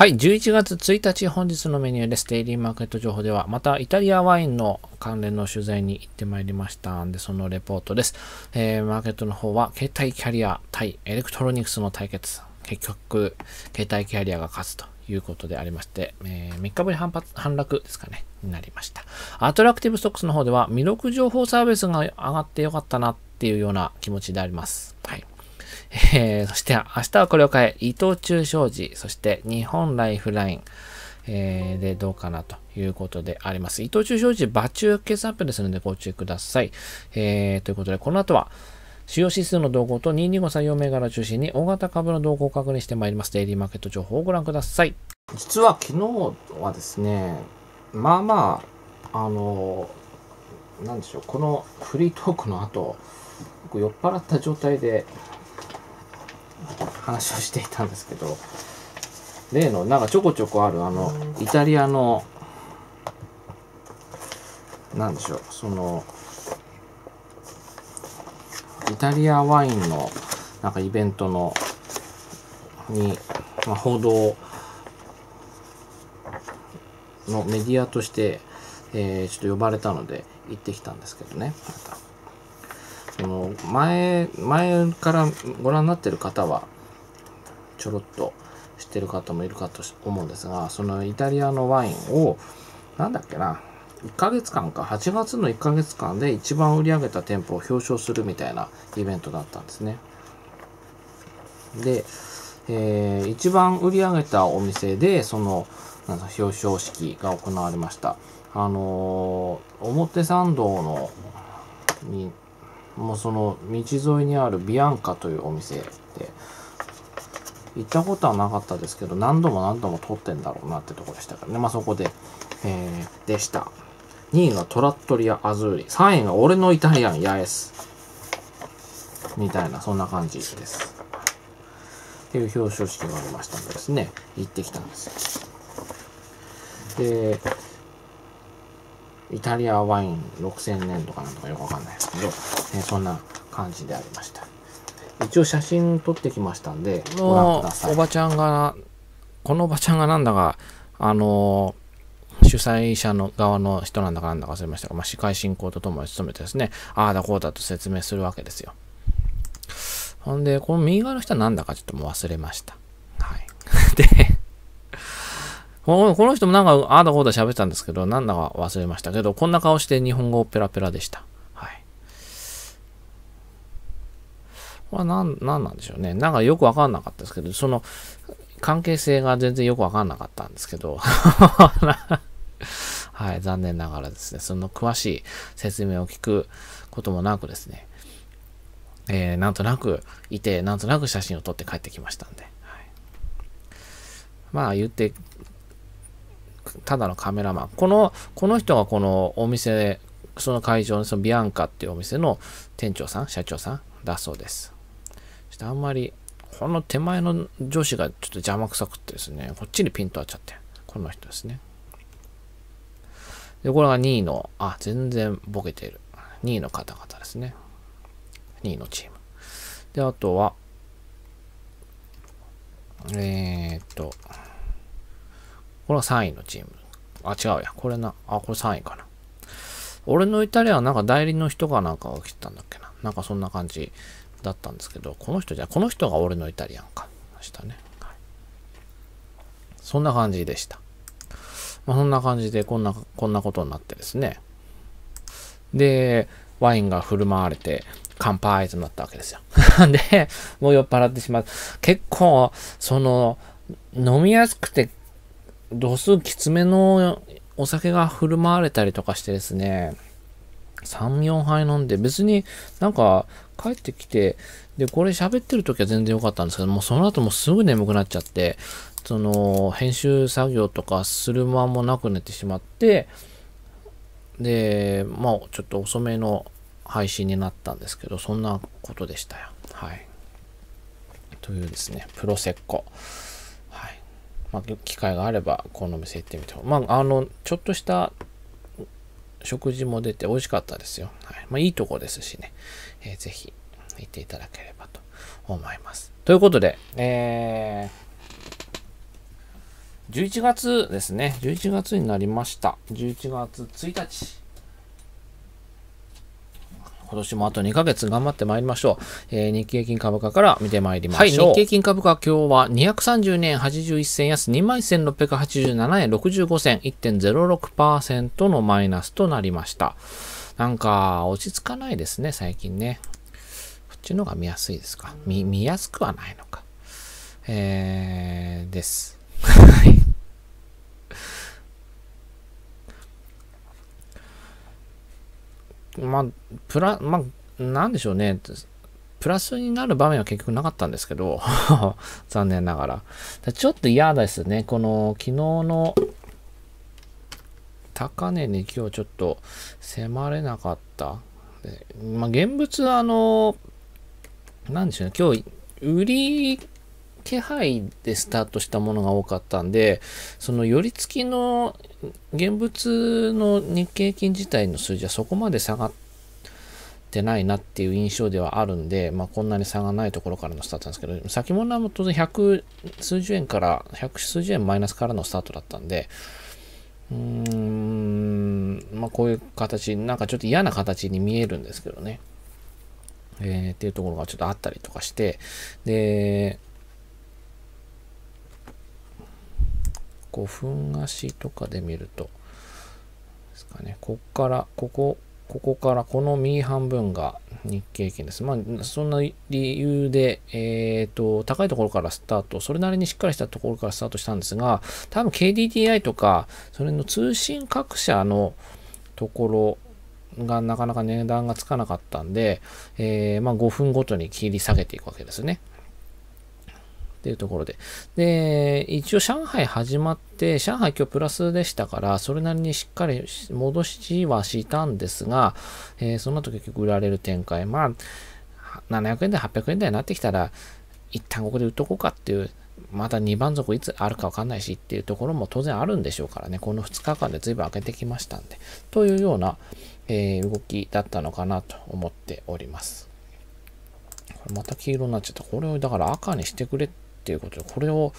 はい、11月1日本日のメニューです。デイリーマーケット情報では、またイタリアワインの関連の取材に行ってまいりましたんで、そのレポートです。えー、マーケットの方は、携帯キャリア対エレクトロニクスの対決。結局、携帯キャリアが勝つということでありまして、えー、3日ぶり反発反落ですかね、になりました。アトラクティブストックスの方では、魅力情報サービスが上がってよかったなっていうような気持ちであります。はい。えー、そして明日はこれを変え、伊藤忠商事、そして日本ライフライン、えー、でどうかなということであります。伊藤忠商事、場中ースアップですのでご注意ください。えー、ということで、この後は、主要指数の動向と225採用銘柄を中心に大型株の動向を確認してまいります。デイリーマーケット情報をご覧ください。実は昨日はですね、まあまあ、あの、なんでしょう、このフリートークの後、酔っ払った状態で、話をしていたんですけど例のなんかちょこちょこあるあのイタリアの何でしょうそのイタリアワインのなんかイベントのに、まあ、報道のメディアとして、えー、ちょっと呼ばれたので行ってきたんですけどね。たその前、前からご覧になってる方は、ちょろっと知ってる方もいるかと思うんですが、そのイタリアのワインを、何だっけな、1ヶ月間か、8月の1ヶ月間で一番売り上げた店舗を表彰するみたいなイベントだったんですね。で、えー、一番売り上げたお店で、その、表彰式が行われました。あのー、表参道のにもうその道沿いにあるビアンカというお店で行ったことはなかったですけど何度も何度も撮ってんだろうなってとこでしたからねまあそこで、えー、でした2位がトラットリア・アズーリ3位が俺のイタリアン・ヤエスみたいなそんな感じですっていう表彰式がありましたんでですね行ってきたんですよでイタリアワイン6000年とかなんとかよくわかんないですけど、ね、そんな感じでありました。一応写真撮ってきましたんで、ご覧ください。おばちゃんが、このおばちゃんがなんだか、あの主催者の側の人なんだかなんだか忘れましたが、まあ、司会進行とともに務めてですね、ああだこうだと説明するわけですよ。ほんで、この右側の人はなんだかちょっともう忘れました。はい。で、この人もなんか、ああだこうだ喋ってたんですけど、なんだか忘れましたけど、こんな顔して日本語ペラペラでした。はい。これはなん、なんなんでしょうね。なんかよくわかんなかったですけど、その、関係性が全然よくわかんなかったんですけど、はい、残念ながらですね、その詳しい説明を聞くこともなくですね、えー、なんとなくいて、なんとなく写真を撮って帰ってきましたんで、はい、まあ言ってただのカメラマン。この、この人がこのお店、その会場のそのビアンカっていうお店の店長さん、社長さんだそうです。ちょっとあんまり、この手前の女子がちょっと邪魔くさくってですね、こっちにピンと合っちゃって、この人ですね。で、これが2位の、あ、全然ボケている。2位の方々ですね。2位のチーム。で、あとは、えー、っと、これは3位のチーム。あ、違うや。これな。あ、これ3位かな。俺のイタリアはなんか代理の人がなんか起きてたんだっけな。なんかそんな感じだったんですけど、この人じゃ、この人が俺のイタリアンか。したね。はい、そんな感じでした。まあ、そんな感じで、こんな、こんなことになってですね。で、ワインが振る舞われて、乾杯となったわけですよ。で、もう酔っ払ってしまう。結構、その、飲みやすくて度数きつめのお酒が振る舞われたりとかしてですね、3、4杯飲んで、別になんか帰ってきて、で、これ喋ってる時は全然良かったんですけど、もうその後もすぐ眠くなっちゃって、その、編集作業とかする間もなく寝てしまって、で、まあ、ちょっと遅めの配信になったんですけど、そんなことでしたよ。はい。というですね、プロセッコ。まあ、機会があれば、この店行ってみても。まあ、あの、ちょっとした食事も出て美味しかったですよ。はい。まあ、いいとこですしね。えー、ぜひ、行っていただければと思います。ということで、えー、11月ですね。11月になりました。11月1日。今年もあと2ヶ月頑張ってまいりましょう。えー、日経金株価から見てまいりましょう。はい、日経金株価今日は230円81銭安2万1687円65銭1.06%のマイナスとなりました。なんか落ち着かないですね、最近ね。こっちの方が見やすいですか。見、見やすくはないのか。えー、です。まあ、プラ、まあ、なんでしょうね。プラスになる場面は結局なかったんですけど、残念ながら。らちょっと嫌ですね。この、昨日の高値に今日ちょっと迫れなかった。まあ、現物、あの、なんでしょうね。今日、売り気配でスタートしたものが多かったんで、その寄り付きの現物の日経金自体の数字はそこまで下がってないなっていう印象ではあるんで、まあ、こんなに差がないところからのスタートなんですけど、先物は当然100数十円から、100数十円マイナスからのスタートだったんで、うーん、まあ、こういう形、なんかちょっと嫌な形に見えるんですけどね。えー、っていうところがちょっとあったりとかして、で、5分足とかで見ると、ですかね、こっから、ここ、ここからこの右半分が日経平均です。まあ、そんな理由で、えっ、ー、と、高いところからスタート、それなりにしっかりしたところからスタートしたんですが、多分 KDDI とか、それの通信各社のところがなかなか値段がつかなかったんで、えー、まあ5分ごとに切り下げていくわけですね。っていうところで。で、一応上海始まって、上海今日プラスでしたから、それなりにしっかり戻しはしたんですが、えー、その後結局売られる展開。まあ、700円台、800円台になってきたら、一旦ここで売っとこうかっていう、また2番底いつあるかわかんないしっていうところも当然あるんでしょうからね、この2日間で随分開けてきましたんで、というような、えー、動きだったのかなと思っております。これまた黄色になっちゃった。これをだから赤にしてくれってっていうことで、これを、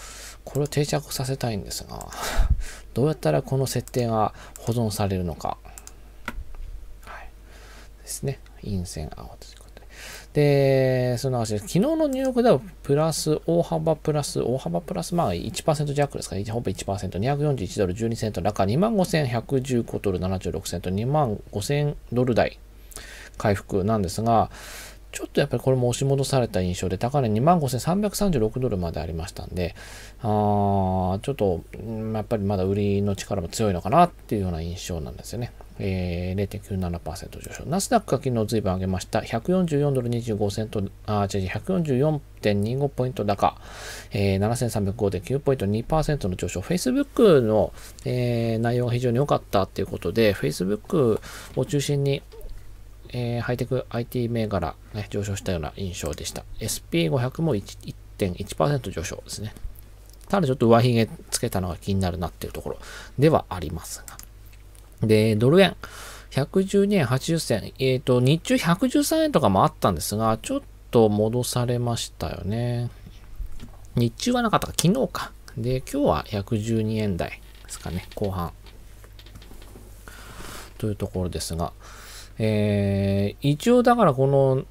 これを定着させたいんですが、どうやったらこの設定が保存されるのか。はい。ですね。陰線青ということで。で、その話です。昨日の入力ではプラス、大幅プラス、大幅プラス、まあ1%弱ですかね。ほぼ1%、241ドル12セント、中25,115ドル76セント、25,000ドル台回復なんですが、ちょっとやっぱりこれも押し戻された印象で、高値25,336ドルまでありましたんで、あーちょっと、やっぱりまだ売りの力も強いのかなっていうような印象なんですよね。えー、0.97%上昇。ナスダックが昨日随分上げました。144ドル25セント、あ、違う違う、144.25ポイント高、えー、7305.9ポイント2%の上昇。Facebook の、えー、内容が非常に良かったっていうことで、Facebook を中心に、えー、ハイテク IT 銘柄、ね、上昇したような印象でした。SP500 も1.1%上昇ですね。ただちょっと上髭つけたのが気になるなっていうところではありますが。で、ドル円、112円80銭。えっ、ー、と、日中113円とかもあったんですが、ちょっと戻されましたよね。日中はなかったか、昨日か。で、今日は112円台ですかね、後半。というところですが、えー、一応だからこの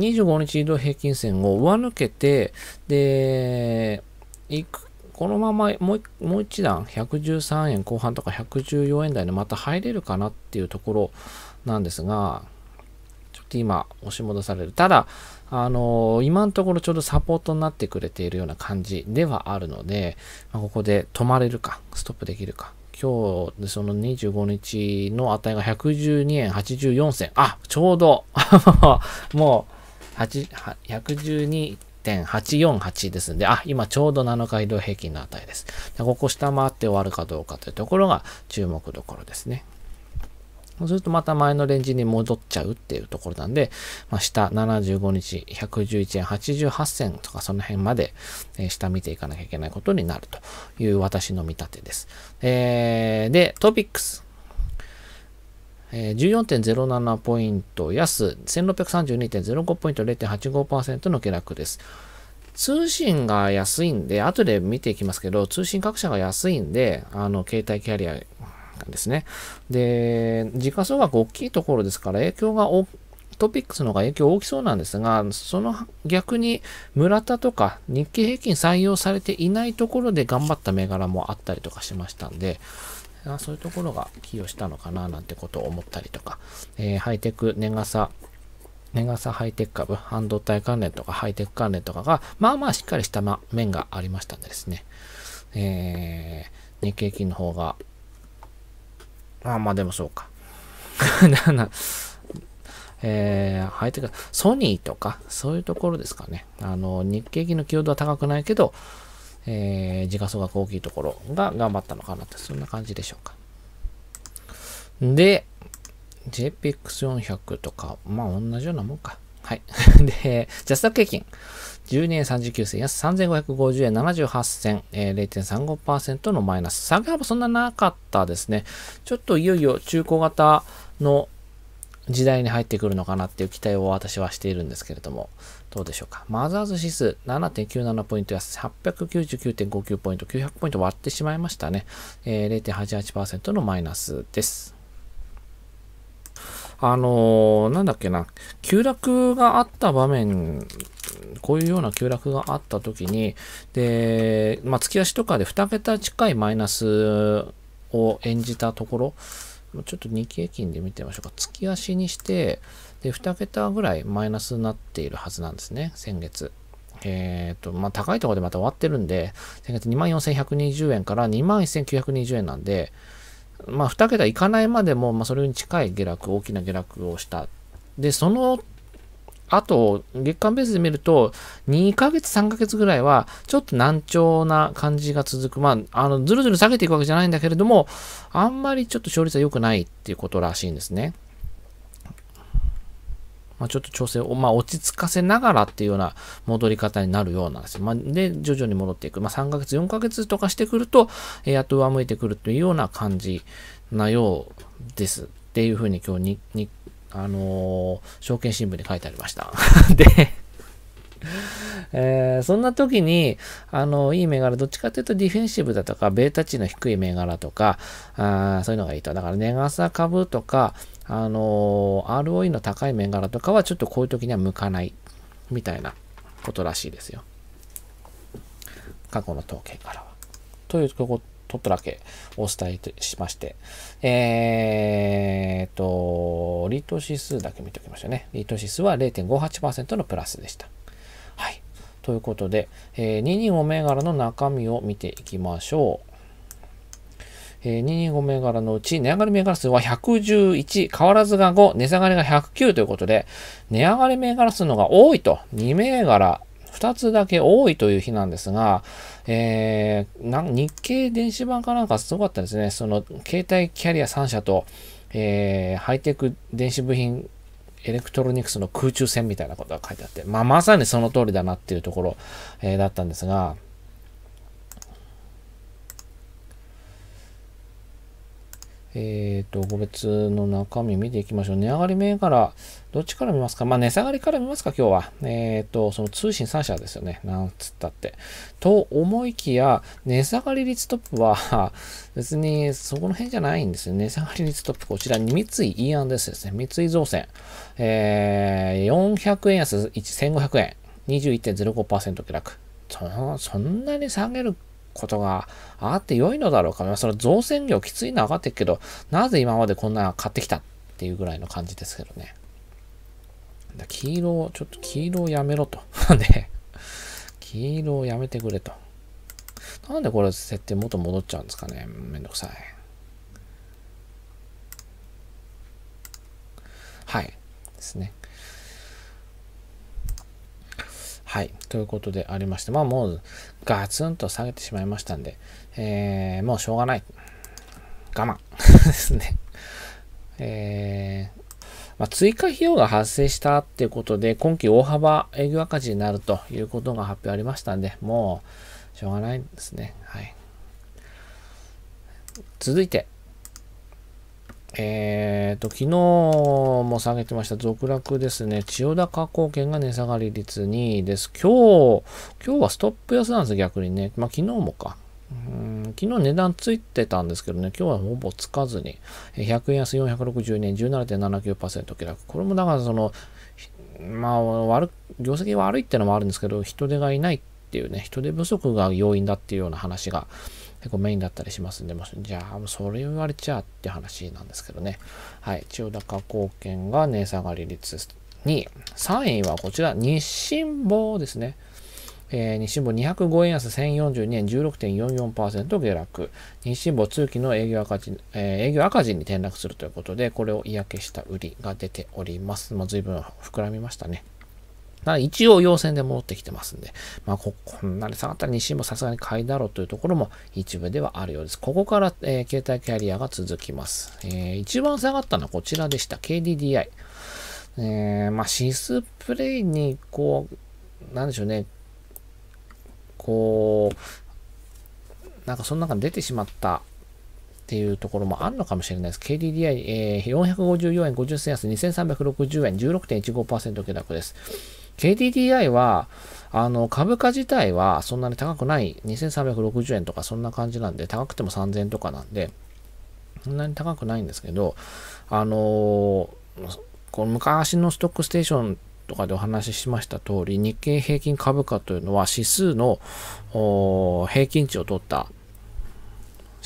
25日移動平均線を上抜けて、で、いく、このままもうもう一段113円後半とか114円台でまた入れるかなっていうところなんですが、ちょっと今押し戻される。ただ、あのー、今のところちょうどサポートになってくれているような感じではあるので、まあ、ここで止まれるか、ストップできるか今日、その25日の値が112円84銭。あ、ちょうど もう、112.848ですんで、あ、今ちょうど7日移動平均の値です。ここ下回って終わるかどうかというところが注目どころですね。そうするとまた前のレンジに戻っちゃうっていうところなんで、まあ、下75日、111円88銭とかその辺まで、えー、下見ていかなきゃいけないことになるという私の見立てです。えー、で、トピックス。え14.07ポイント安、1632.05ポイント0.85%の下落です。通信が安いんで、後で見ていきますけど、通信各社が安いんで、あの、携帯キャリアですね。で、時価総額大きいところですから影響がトピックスの方が影響大きそうなんですが、その逆に村田とか日経平均採用されていないところで頑張った銘柄もあったりとかしましたんで、そういうところが寄与したのかななんてことを思ったりとか、えー、ハイテク、年傘、年傘ハイテク株、半導体関連とかハイテク関連とかが、まあまあしっかりした面がありましたんでですね、えー、日経平均の方がまあまあでもそうか。なえー、ってテク、ソニーとか、そういうところですかね。あの、日経金の強度は高くないけど、えー、時価総額大きいところが頑張ったのかなって、そんな感じでしょうか。で、JPX400 とか、まあ同じようなもんか。はい。で、ジャスタック平均。12円39銭安3550円78銭、えー、0.35%のマイナス。下げ幅そんななかったですね。ちょっといよいよ中古型の時代に入ってくるのかなっていう期待を私はしているんですけれども、どうでしょうか。マザーズ指数7.97ポイント安899.59ポイント、900ポイント割ってしまいましたね。えー、0.88%のマイナスです。あのー、なんだっけな、急落があった場面、こういうような急落があった時に、で、まあ、月足とかで2桁近いマイナスを演じたところ、ちょっと日経金で見てみましょうか。月足にして、で、2桁ぐらいマイナスになっているはずなんですね、先月。えっ、ー、と、まあ、高いところでまた終わってるんで、先月24,120円から21,920円なんで、まあ、2桁いかないまでも、まあ、それに近い下落、大きな下落をした。で、その後、月間ベースで見ると、2ヶ月、3ヶ月ぐらいは、ちょっと難聴な感じが続く。まあ、あの、ずるずる下げていくわけじゃないんだけれども、あんまりちょっと勝率は良くないっていうことらしいんですね。まあ、ちょっと調整を、まあ、落ち着かせながらっていうような戻り方になるようなんですよ。まあ、で、徐々に戻っていく。まあ、3ヶ月、4ヶ月とかしてくると、えー、やっと上向いてくるというような感じなようです。っていうふうに今日に、にあのー、証券新聞に書いてありました。で、えー、そんな時に、あの、いい銘柄、どっちかというとディフェンシブだとか、ベータ値の低い銘柄とか、あそういうのがいいと。だから、ガ傘株とか、あの ROE の高い銘柄とかはちょっとこういう時には向かないみたいなことらしいですよ。過去の統計からは。というとことだけお伝えしまして、えーと、リート指数だけ見ておきましょうね。リート指数は0.58%のプラスでした。はい。ということで、えー、225銘柄の中身を見ていきましょう。え225銘柄のうち、値上がり銘柄数は111、変わらずが5、値下がりが109ということで、値上がり銘柄数のが多いと、2銘柄、2つだけ多いという日なんですが、えー、日経電子版かなんかすごかったですね。その、携帯キャリア3社と、えー、ハイテク電子部品エレクトロニクスの空中戦みたいなことが書いてあって、まあ、まさにその通りだなっていうところ、えー、だったんですが、えっ、ー、と、個別の中身見ていきましょう。値上がり銘柄、どっちから見ますかまあ、値下がりから見ますか今日は。えっ、ー、と、その通信3社ですよね。なんつったって。と思いきや、値下がり率トップは 別にそこの辺じゃないんですよ。値下がり率トップ、こちらに三井イアンですですね。三井造船。えー、400円安、1500円。21.05%下落。そそんなに下げることがあって良いのだろうか。その造船業きついのは分かってるけど、なぜ今までこんな買ってきたっていうぐらいの感じですけどね。黄色を、ちょっと黄色をやめろと。ね。黄色をやめてくれと。なんでこれ設定元戻っちゃうんですかね。めんどくさい。はい。ですね。はい。ということでありまして、まあもうガツンと下げてしまいましたんで、えー、もうしょうがない。我慢 ですね。えー、まあ、追加費用が発生したっていうことで、今期大幅営業赤字になるということが発表ありましたんで、もうしょうがないですね。はい。続いて、えっ、ー、と、昨日も下げてました、続落ですね。千代田加工券が値下がり率2位です。今日、今日はストップ安なんです、逆にね。まあ、昨日もか。うん昨日値段ついてたんですけどね、今日はほぼつかずに、100円安460円、17.79%下落。これもだからその、まあ、悪、業績悪いってのもあるんですけど、人手がいないっていうね、人手不足が要因だっていうような話が、結構メインだったりしますんで、もじゃあ、それ言われちゃって話なんですけどね。はい。千代高貢献が値下がり率2位。3位はこちら、日清棒ですね。えー、日清棒205円安1042円16.44%下落。日清坊通期の営業赤字、えー、営業赤字に転落するということで、これを嫌気した売りが出ております。まあ、随分膨らみましたね。一応陽線で戻ってきてますんで、まあ、こ、こんなに下がったら西もさすがに買いだろうというところも一部ではあるようです。ここから、えー、携帯キャリアが続きます。えー、一番下がったのはこちらでした。KDDI。えー、まあ、シスプレイに、こう、なんでしょうね、こう、なんかその中に出てしまったっていうところもあるのかもしれないです。KDDI、えー、454円50銭安、2360円、16.15%下落です。KDDI は、あの、株価自体はそんなに高くない、2360円とかそんな感じなんで、高くても3000円とかなんで、そんなに高くないんですけど、あのー、この昔のストックステーションとかでお話ししました通り、日経平均株価というのは指数の平均値を取った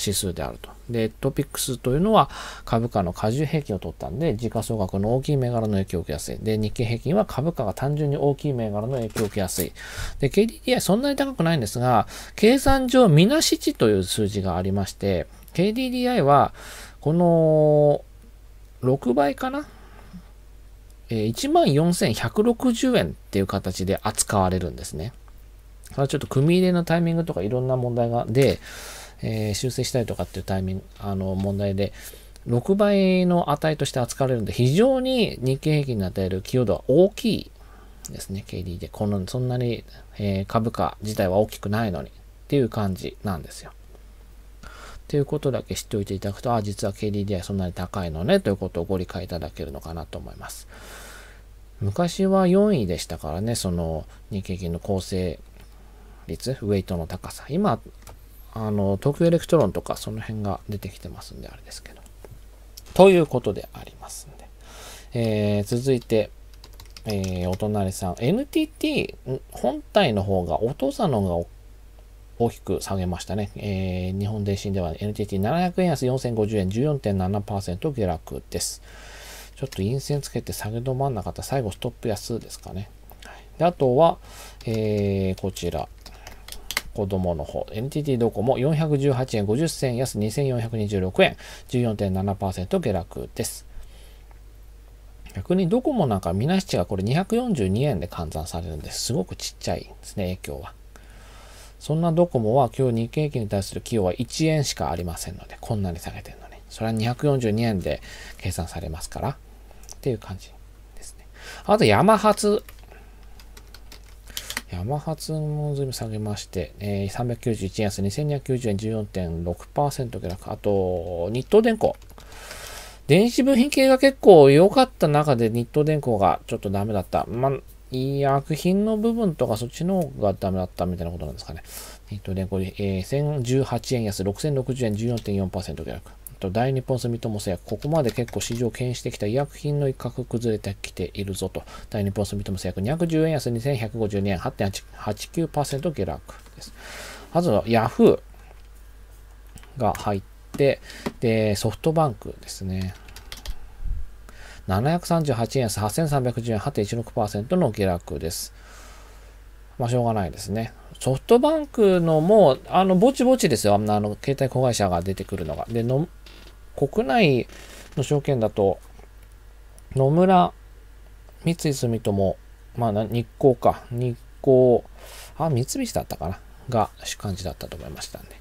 指数であると。で、トピックスというのは株価の過重平均を取ったんで、時価総額の大きい銘柄の影響を受けやすい。で、日経平均は株価が単純に大きい銘柄の影響を受けやすい。で、KDDI そんなに高くないんですが、計算上、みなし値という数字がありまして、KDDI は、この、6倍かなえ14,160円っていう形で扱われるんですね。それはちょっと組み入れのタイミングとかいろんな問題が、で、えー、修正したりとかっていうタイミング、あの、問題で、6倍の値として扱われるんで、非常に日経平均に与える寄与度は大きいですね、KD で。この、そんなに、えー、株価自体は大きくないのにっていう感じなんですよ。ということだけ知っておいていただくと、あ、実は KDDI そんなに高いのね、ということをご理解いただけるのかなと思います。昔は4位でしたからね、その日経金の構成率、ウェイトの高さ。今、あの、東京エレクトロンとかその辺が出てきてますんで、あれですけど。ということでありますんで。えー、続いて、えー、お隣さん。NTT 本体の方が、お父さんの方が大きく下げましたね。えー、日本電信では NTT700 円安4050円14.7%下落です。ちょっと陰線つけて下げ止まんなかった。最後ストップ安ですかね。であとは、えー、こちら。子供の方、NTT ドコモ418円50銭安2426円、14.7%下落です。逆にドコモなんかみなし値がこれ242円で換算されるんです。すごくちっちゃいですね、影響は。そんなドコモは今日日経平均に対する寄与は1円しかありませんので、こんなに下げてるのに。それは242円で計算されますから、っていう感じですね。あと、ヤマハツ山発もずい下げまして、えー、391円安2290円14.6%下落。あと、日東電工。電子部品系が結構良かった中で日東電工がちょっとダメだった。まあ、医薬品の部分とかそっちの方がダメだったみたいなことなんですかね。日東電工、えー、1018円安6060円14.4%下落。と、大日本住友製薬、ここまで結構市場を牽引してきた医薬品の一角崩れてきているぞと、大日本住友製薬210円安2152円8.89%下落です。あとはヤフーが入って、で、ソフトバンクですね。738円安8310円8.16%の下落です。まあ、しょうがないですね。ソフトバンクのも、あの、ぼちぼちですよ。あの、あの携帯子会社が出てくるのが。で、の、国内の証券だと、野村、三井住友、まあ、日光か。日光、あ、三菱だったかな。が、主幹事だったと思いましたんで。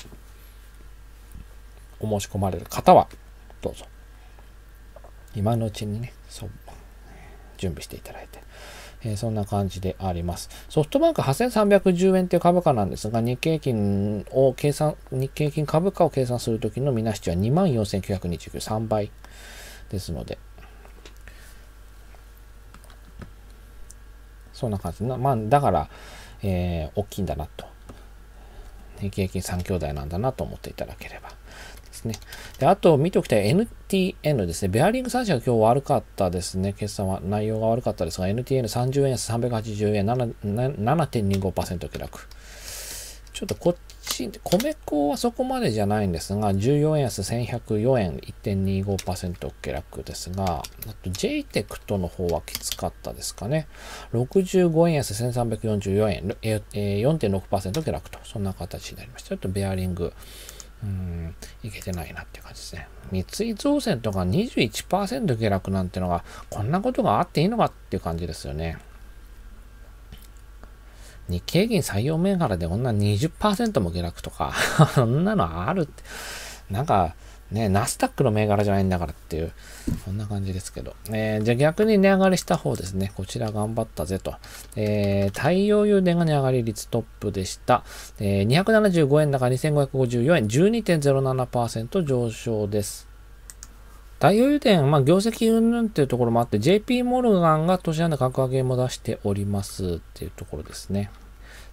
お申し込まれる方は、どうぞ。今のうちにね、そう、準備していただいて。えー、そんな感じであります。ソフトバンク8310円という株価なんですが、日経金を計算、日経金株価を計算するときのみなし値は24,929、3倍ですので、そんな感じな。まあ、だから、えー、大きいんだなと。日経金3兄弟なんだなと思っていただければ。ですね。で、あと見ておきたい NTN ですね。ベアリング3社が今日悪かったですね。決算は内容が悪かったですが、NTN30 円安380円、7.25%下落。ちょっとこっち、米粉はそこまでじゃないんですが、14円安1104円、1.25%下落ですが、あと JTEC との方はきつかったですかね。65円安1344円、4.6%下落と、そんな形になりました。ちょっとベアリング。うん、いけてないなっていう感じですね。三井造船とか21%下落なんてのが、こんなことがあっていいのかっていう感じですよね。日経銀採用銘柄でこんな20%も下落とか、そんなのあるって。なんか、ね、ナスタックの銘柄じゃないんだからっていう、そんな感じですけど。えー、じゃあ逆に値上がりした方ですね。こちら頑張ったぜと。えー、太陽油田が値上がり率トップでした。えー、275円高2554円、12.07%上昇です。太陽油田、まあ、業績云々っていうところもあって、JP モルガンが年間の格上げも出しておりますっていうところですね。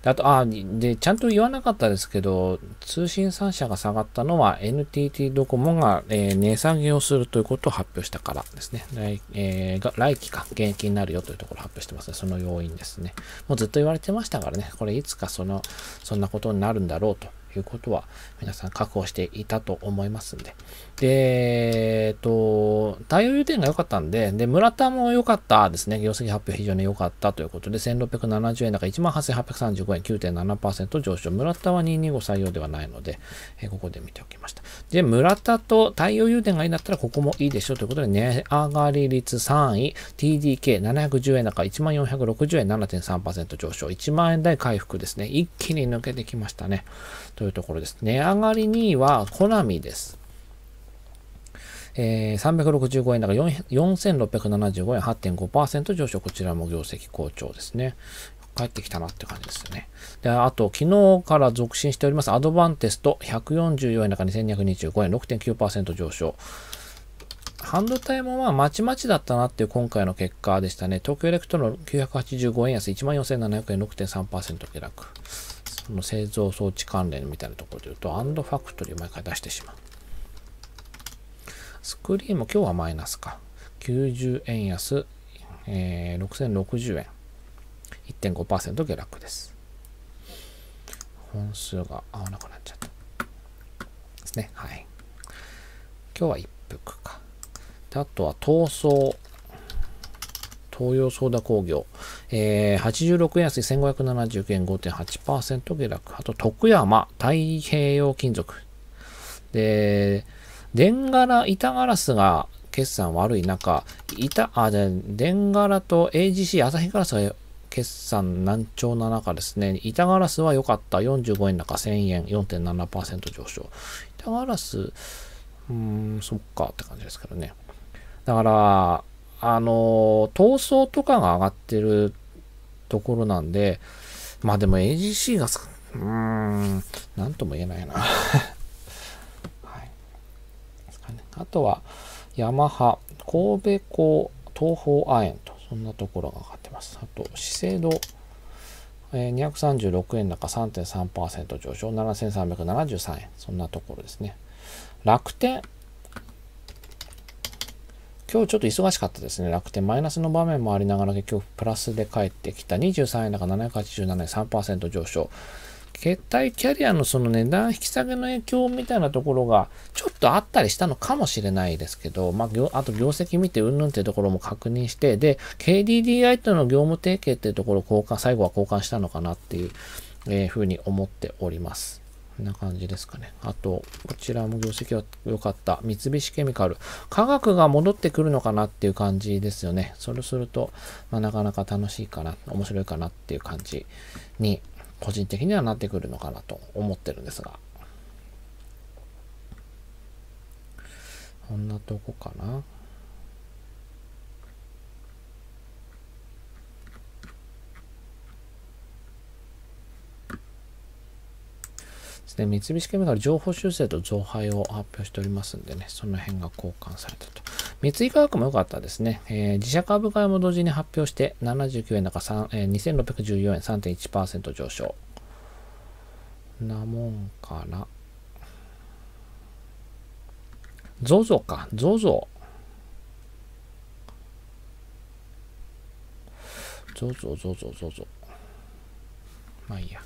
あと、あ、で、ちゃんと言わなかったですけど、通信3社が下がったのは NTT ドコモが、えー、値下げをするということを発表したからですね。来,、えー、来期か、現役になるよというところを発表してますね。その要因ですね。もうずっと言われてましたからね、これいつかその、そんなことになるんだろうということは、皆さん確保していたと思いますんで、で、えっと、対応予定が良かったんで、で、村田も良かったですね。業績発表非常に良かったということで、1670円高18,835円9.7%上昇。村田は225採用ではないので、えここで見ておきました。で、村田と太陽油電がいいんだったら、ここもいいでしょうということで、値上がり率3位、TDK710 円高1460円7.3%上昇。1万円台回復ですね。一気に抜けてきましたね。というところです。値上がり2位は、コナミです。えー、365円高4675円8.5%上昇。こちらも業績好調ですね。帰ってきたなって感じですよね。で、あと、昨日から続伸しております、アドバンテスト、144円高2225円、6.9%上昇。半導体もまあ、まちまちだったなっていう今回の結果でしたね。東京エレクトロン985円安、14,700円、6.3%下落。その製造装置関連みたいなところで言うと、アンドファクトリー毎回出してしまう。スクリーンも今日はマイナスか。90円安、えー、6060円。1.5%下落です。本数が合わなくなっちゃった。ですね。はい。今日は一服か。であとは、闘争。東洋ソーダ工業。えー、86円安い1579円5.8%下落。あと、徳山太平洋金属。で、電柄、板ガラスが決算悪い中、板、あ、で、電柄と AGC、朝日ガラスが決算難聴な中ですね、板ガラスは良かった。45円高1000円、4.7%上昇。板ガラス、うーん、そっかって感じですけどね。だから、あの、闘争とかが上がってるところなんで、まあでも AGC が、うーん、なんとも言えないなあとは、ヤマハ、神戸港、東方亜鉛と、そんなところが上がってます。あと、資生堂、えー、236円高3.3%上昇、7373円、そんなところですね。楽天、今日ちょっと忙しかったですね。楽天マイナスの場面もありながら結局プラスで帰ってきた23円高787円3%上昇。携帯キャリアのその値段引き下げの影響みたいなところがちょっとあったりしたのかもしれないですけど、まあ、あと業績見てうんぬんっていうところも確認して、で、KDDI との業務提携っていうところを交換、最後は交換したのかなっていう、えー、ふうに思っております。こんな感じですかね。あと、こちらも業績は良かった。三菱ケミカル。科学が戻ってくるのかなっていう感じですよね。それすると、まあ、なかなか楽しいかな、面白いかなっていう感じに個人的にはなってくるのかなと思ってるんですが。こんなとこかな。ですね、三菱ケミカル情報修正と増配を発表しておりますんでね、その辺が交換されたと。三井化学も良かったですね、えー、自社株買いも同時に発表して、79円高えー、2614円3.1%上昇。なもんから、ゾゾか、ゾゾ。ゾゾゾゾゾゾ。まあいいや。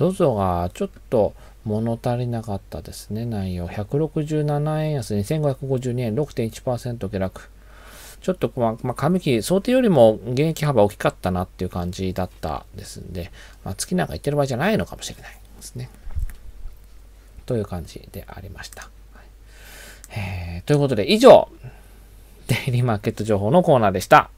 ZOZO がちょっと物足りなかったですね、内容。167円安、2552円、6.1%下落。ちょっと、まあ、紙切り、想定よりも現役幅大きかったなっていう感じだったですんで、まあ、月なんか行ってる場合じゃないのかもしれないですね。という感じでありました。えー、ということで、以上、デイリーマーケット情報のコーナーでした。